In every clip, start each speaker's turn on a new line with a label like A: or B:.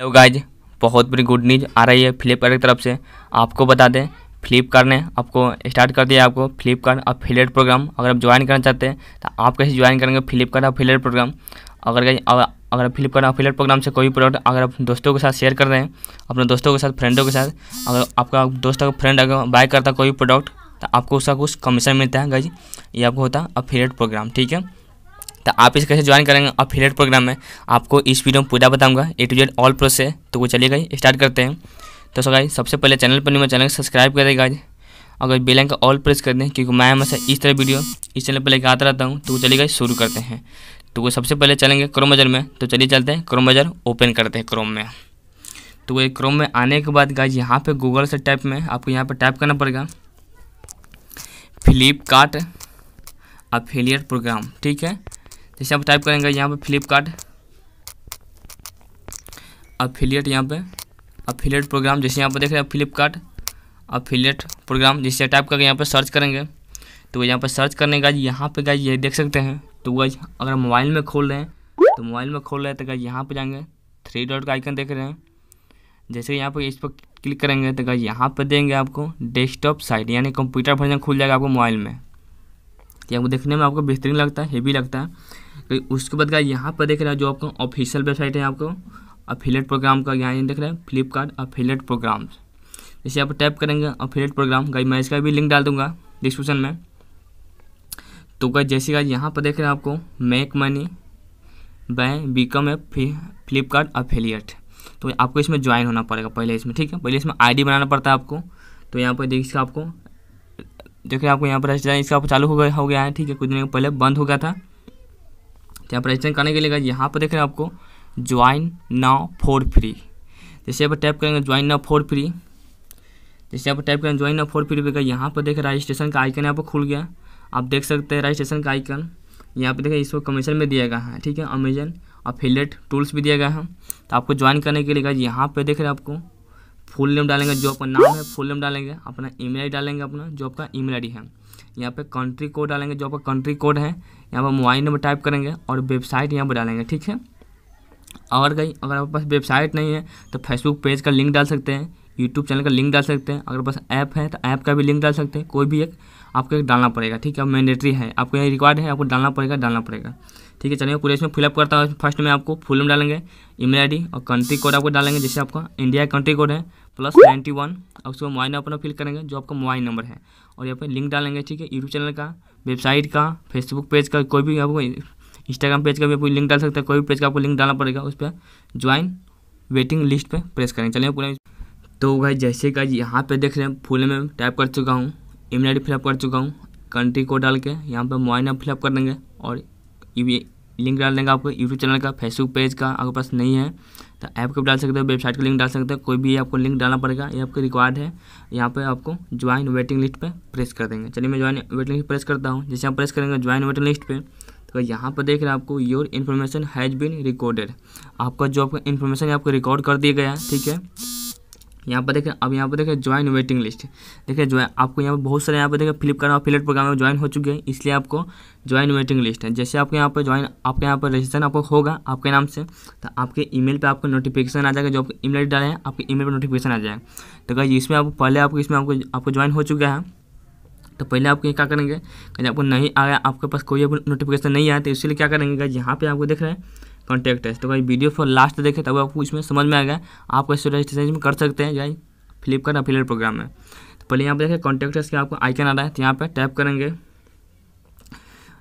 A: hello guys बहुत बड़ी good news आ रही है फ्लिपकार्ट की तरफ से आपको बता दें फ्लिपकार्ट ने आपको स्टार्ट कर दिया आपको फ्लिपकार्ट अफिलेट प्रोग्राम अगर आप ज्वाइन करना चाहते हैं तो आप कैसे ज्वाइन करेंगे फ्लिपकार्ट अफिलेट प्रोग्राम अगर अगर आप फ्लिपकार्ट अफिलेट प्रोग्राम से कोई प्रोडक्ट अगर आप दोस्तों के साथ शेयर कर रहे हैं अपने दोस्तों के साथ फ्रेंडों के साथ अगर आपका दोस्त का फ्रेंड अगर बाय करता कोई प्रोडक्ट तो आपको उसका कुछ कमीशन मिलता है गाइज ये आपको होता है अफिलेट प्रोग्राम ठीक है तो आप इसे कैसे ज्वाइन करेंगे अफिलेट प्रोग्राम में आपको इस वीडियो में पूरा बताऊंगा A to Z all process तो वो चलिए गाइज स्टार्ट करते हैं तो सो गाइज सबसे पहले चैनल पर नहीं चैनल को सब्सक्राइब करें गाइज अगर बेलाइन का ऑल प्रेस कर दें क्योंकि मैं हमेशा इस तरह वीडियो इस चैनल पर लेकर आता रहता हूँ तो वो चलिए गाइज शुरू करते हैं तो वो सबसे पहले चलेंगे क्रोम बजर में तो चलिए चलते हैं क्रोम बजर ओपन करते हैं क्रोम में तो वो क्रोम में आने के बाद गाइज यहाँ पे गूगल से टाइप में आपको यहाँ पे टाइप करना पड़ेगा फ्लिपकार्ट अफिलियर प्रोग्राम ठीक है जैसे आप टाइप करेंगे यहाँ पर फ्लिपकार्ट अफिलियट यहाँ पे अफिलियट प्रोग्राम जैसे यहाँ पर देख रहे हैं फ्लिपकार्ट अफिलियट प्रोग्राम जैसे टाइप करके यहाँ पर सर्च करेंगे तो यहाँ पर सर्च करने का यहाँ पे गाइज ये देख सकते हैं तो वह अगर मोबाइल में खोल रहे हैं तो मोबाइल में खोल रहे हैं तो गाइज यहाँ पे जाएंगे थ्री डॉट का आइकन देख रहे हैं जैसे यहाँ पर इस पर क्लिक करेंगे तो गाइज यहाँ पर देंगे आपको डेस्कटॉप साइड यानी कंप्यूटर वर्जन खुल जाएगा आपको मोबाइल में या वो देखने में आपको बेहतरीन लगता है हेवी लगता है तो उसके बाद का यहाँ पर देख रहे हैं जो आपका ऑफिशियल वेबसाइट है आपको अफिलेट प्रोग्राम का यहाँ देख रहे हैं फ्लिपकार्ट अफिलेट प्रोग्राम जैसे आप टाइप करेंगे अफिलेट प्रोग्राम गई मैं इसका भी लिंक डाल दूंगा डिस्क्रिप्शन में तो गई जैसे का यहाँ पर देख रहे हैं आपको make money by be a Flipkart affiliate तो आपको इसमें ज्वाइन होना पड़ेगा पहले इसमें ठीक है पहले इसमें आईडी बनाना पड़ता है आपको तो यहाँ पर देखिए आपको देखिए आपको यहाँ पर रजिस्ट्रेशन इसका चालू हो गया हो गया है ठीक है कुछ दिन पहले बंद हो गया था तो यहाँ पर रजिस्ट्रेशन करने के लिए यहाँ पर देख रहे हैं आपको ज्वाइन नाव फोर फ्री जैसे आप टाइप करेंगे ज्वाइन नाव फोर फ्री जैसे आप टाइप करेंगे ज्वाइन नाव फोर फ्री का यहाँ पर देख रजिस्ट्रेशन का आइकन यहाँ पर खुल गया आप देख सकते हैं रजिस्ट्रेशन का आइकन यहाँ पर देखें इसको कमीशन में दिया गया है ठीक है अमेजन अफिलेट टूल्स भी दिया गया है तो आपको ज्वाइन करने के लिए यहाँ पर देख रहे हैं आपको फुल नेम डालेंगे जो का नाम है फुल नेम डालेंगे अपना ईमेल आई डालेंगे अपना जो आपका ईमेल आई है यहाँ पे कंट्री कोड डालेंगे जो आपका कंट्री कोड है यहाँ पर मोबाइल नंबर टाइप करेंगे और वेबसाइट यहाँ पर डालेंगे ठीक है और कहीं अगर आपके पास वेबसाइट नहीं है तो फेसबुक पेज का लिंक डाल सकते हैं यूट्यूब चैनल का लिंक डाल सकते हैं अगर पास ऐप है तो ऐप का भी लिंक डाल सकते हैं कोई भी एक आपको एक डालना पड़ेगा ठीक है मैंडेटरी है आपको यहाँ रिक्वायर्ड है आपको डालना पड़ेगा डालना पड़ेगा ठीक है चलिए पूरे इसमें फिलअप करता हूँ फर्स्ट में आपको फुल नेम डालेंगे ईमेल आईडी और कंट्री कोड आपको डालेंगे जैसे आपका इंडिया कंट्री कोड है प्लस नाइन्टी वन और उसको मोबाइल नंबर अपना फिल करेंगे जो आपका मोबाइल नंबर है और यहाँ पर लिंक डालेंगे ठीक है यूट्यूब चैनल का वेबसाइट का फेसबुक पेज का कोई भी आपको इंस्टाग्राम पेज का भी आपको लिंक डाल सकते हैं कोई भी पेज का आपको लिंक डालना पड़ेगा उस पर ज्वाइन वेटिंग लिस्ट पर प्रेस करेंगे चलिए पूरा तो भाई जैसे का यहाँ पर देख रहे हैं फुल में टाइप कर चुका हूँ ईमेल आई फिलअप कर चुका हूँ कंट्री कोड डाल के यहाँ पर मोबाइल नंबर फिलअप कर देंगे और लिंक डाल देंगे आपको यूट्यूब चैनल का फेसबुक पेज का आपके पास नहीं है तो ऐप को डाल सकते हो वेबसाइट का लिंक डाल सकते हो कोई भी आपको लिंक डालना पड़ेगा ये आपके रिक्वायर्ड है यहाँ पे आपको ज्वाइन वेटिंग लिस्ट पे प्रेस कर देंगे चलिए मैं ज्वाइन वेटिंग लिस्ट प्रेस करता हूँ जैसे आप प्रेस करेंगे ज्वाइन वेटिंग लिस्ट पे तो यहाँ पर देख रहे हैं आपको your information has been recorded आपका जो आपका इन्फॉर्मेशन आपको रिकॉर्ड कर दिया गया है ठीक है यहाँ पर देखें अब यहाँ पर देखें ज्वाइन वेटिंग लिस्ट देखिए ज्वाइन आपको यहाँ पर बहुत सारे यहाँ पर देखें फ्लिपकार्ट और फिलेट प्रोग्राम में ज्वाइन हो चुके हैं इसलिए आपको ज्वाइन वेटिंग लिस्ट है जैसे आपके यहाँ पर ज्वाइन आपके यहाँ पर रजिस्ट्रेशन आपको होगा आपके नाम से तो आपके ईमेल पे आपको नोटिफिकेशन आ जाएगा जो आपको ईमेल डाले हैं आपके ईमेल पर नोटिफिकेशन आ जाएगा तो क्या इसमें आपको पहले आपको इसमें आपको आपको ज्वाइन हो चुका है तो पहले आपको क्या करेंगे कहीं आपको नहीं आया आपके पास कोई नोटिफिकेशन नहीं आया तो इसलिए क्या करेंगे यहाँ पर आपको देख रहे हैं कॉन्टैक्ट है तो भाई वीडियो फॉर लास्ट देखे तब आपको इसमें समझ में आ गया आप कैसे रजिस्ट्रेशन में कर सकते हैं भाई फ्लिपकार्ट अफिलेट प्रोग्राम में तो पहले यहाँ पर देखिए कॉन्टैक्टर्स के आपको आइकन आ रहा है तो यहाँ पर टैप करेंगे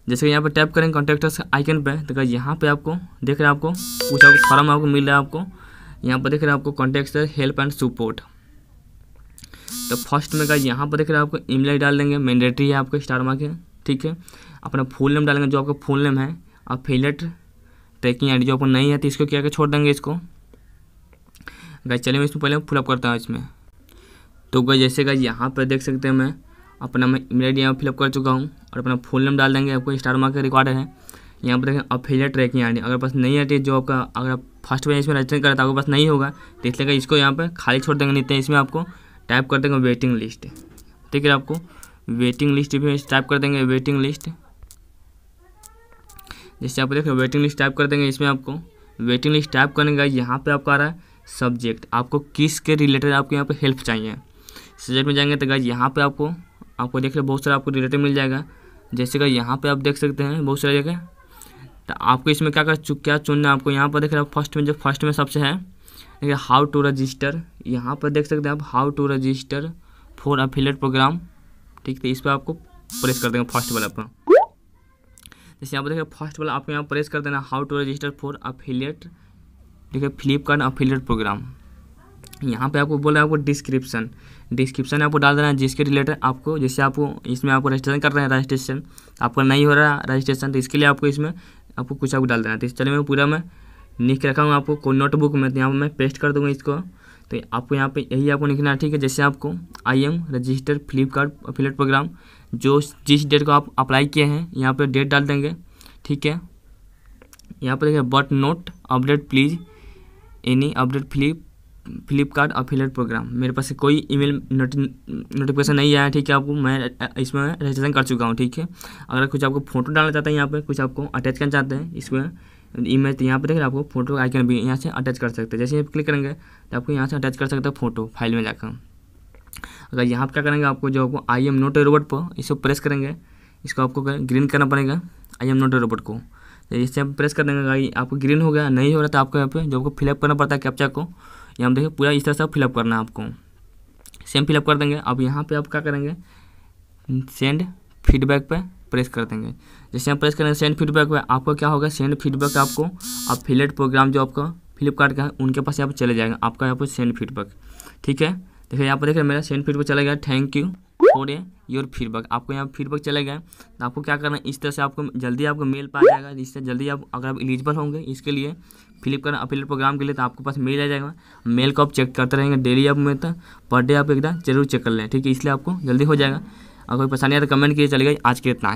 A: जैसे कि यहाँ पर टैप करेंगे कॉन्टैक्टर्स आइकन पर तो यहाँ पर आपको देख रहे हैं आपको कुछ आपको फॉर्म आपको मिल रहा है आपको यहाँ पर देख रहे हैं आपको कॉन्टैक्टर हेल्प एंड सपोर्ट तो फर्स्ट में का यहाँ पर देख रहे हैं आपको ईमेल डाल देंगे मैंडेटरी है आपके स्टार मार्क ठीक है अपना फुल नेम डालेंगे जो आपका फुल नेम है आप फेलेट ट्रैकिंग आई जो अपन नहीं है तो इसको क्या कर छोड़ देंगे इसको गाय चलिए मैं इसमें पहले फुलअप करता हूँ इसमें तो गई जैसे गई यहाँ पर देख सकते हैं मैं अपना मैं ईमेल आई डी फिलअप कर चुका हूँ और अपना फुल नेम डाल देंगे आपको स्टार मार्क रिकॉर्ड है यहाँ पर देखें अफेलियर ट्रैकिंग आई डी अगर पास नहीं आती तो जो आपका अगर आप फर्स्ट बार इसमें रजिस्टर करें तो आपके पास नहीं होगा तो इसलिए इसको यहाँ पर खाली छोड़ देंगे नहीं तो इसमें आपको टाइप कर देंगे वेटिंग लिस्ट ठीक है आपको वेटिंग लिस्ट भी टाइप कर देंगे वेटिंग लिस्ट जैसे आप देखें वेटिंग लिस्ट टाइप कर देंगे इसमें आपको वेटिंग लिस्ट टाइप करने का यहाँ पे आपको आ रहा है सब्जेक्ट आपको किस के रिलेटेड आपको यहाँ पर हेल्प चाहिए सब्जेक्ट में जाएंगे तो गाइज यहाँ पर आपको आपको देख रहे बहुत सारा आपको रिलेटेड मिल जाएगा जैसे कि यहाँ पे आप देख सकते हैं बहुत सारी जगह तो आपको इसमें क्या कर चुक क्या चुनना है आपको यहाँ पर देख रहे हो फर्स्ट में जो फर्स्ट में सबसे है देखिए हाउ टू रजिस्टर यहाँ पर देख सकते हैं आप how to register for affiliate programme ठीक है इस पर आपको प्रेस कर देंगे फर्स्ट वाला पर जैसे यहाँ पर देखिए फर्स्ट वाला आपको यहाँ प्रेस कर देना how to register for affiliate देखिए फ्लिपकार्ट अफिलियट प्रोग्राम यहाँ पे आपको बोला है आपको डिस्क्रिप्शन डिस्क्रिप्शन में आपको डाल देना है जिसके रिलेटेड आपको जैसे आपको इसमें आपको रजिस्ट्रेशन कर रहे हैं रजिस्ट्रेशन आपका नहीं हो रहा रजिस्ट्रेशन तो इसके लिए आपको इसमें आपको कुछ आपको डाल देना है तो इस चले मैं पूरा मैं लिख रखा हूँ आपको नोटबुक में तो यहाँ पर मैं पेस्ट कर दूँगा इसको तो आपको यहाँ पे यही आपको लिखना है ठीक है जैसे आपको I am register Flipkart affiliate programme जो जिस डेट को आप अप्लाई किए हैं यहाँ पर डेट डाल देंगे ठीक है यहाँ पर देखिए but note update please any update flip Flipkart affiliate programme मेरे पास कोई ईमेल नोटिफिकेशन नहीं आया ठीक है आपको मैं इसमें रजिस्ट्रेशन कर चुका हूँ ठीक है अगर कुछ आपको फोटो डालना चाहते हैं यहाँ पे कुछ आपको अटैच करना चाहते हैं इसमें इमेज तो यहाँ पर देख रहे आपको फोटो आइकन भी यहाँ से अटैच कर सकते हैं जैसे आप क्लिक करेंगे तो आपको यहाँ से अटैच कर सकते हैं फोटो फाइल में जाकर अगर यहाँ पर क्या करेंगे आपको जो आपको आई एम नोट रोबोट पर इसको प्रेस करेंगे इसको आपको ग्रीन करना पड़ेगा आई एम नोट रोबोट को तो इससे आप प्रेस कर देंगे आपको ग्रीन हो गया नहीं हो रहा तो आपको यहाँ पे जो आपको फिलअप करना पड़ता है कैप्चा को यहाँ देखिए पूरा इस तरह से फिलअप करना है आपको सेम फिलअप कर देंगे अब यहाँ पे आप क्या करेंगे सेंड फीडबैक पे प्रेस कर देंगे जैसे हम प्रेस करेंगे सेंड फीडबैक में आपका क्या होगा सेंड फीडबैक आपको आप फिलेट प्रोग्राम जो आपका फ्लिपकार्ट का है उनके पास यहाँ पर चले जाएगा आपका यहाँ पर सेंड फीडबैक ठीक है देखिए यहाँ पर देखिए मेरा सेंड फीडबैक चला गया thank you for a your feedback आपको यहाँ फीडबैक चले गए तो आपको क्या करना है इस तरह से आपको जल्दी आपको मेल पा जाएगा इससे जल्दी आप अगर आप एलिजिबल होंगे इसके लिए फ्लिपकार्ट अपीलेट प्रोग्राम के लिए तो आपके पास मेल आ जाएगा मेल को आप चेक करते रहेंगे डेली आप में तो पर डे आप एकदम जरूर चेक कर लें ठीक है इसलिए आपको जल्दी हो जाएगा अगर कोई परेशानी आए तो कमेंट किए चलेगा आज के इतना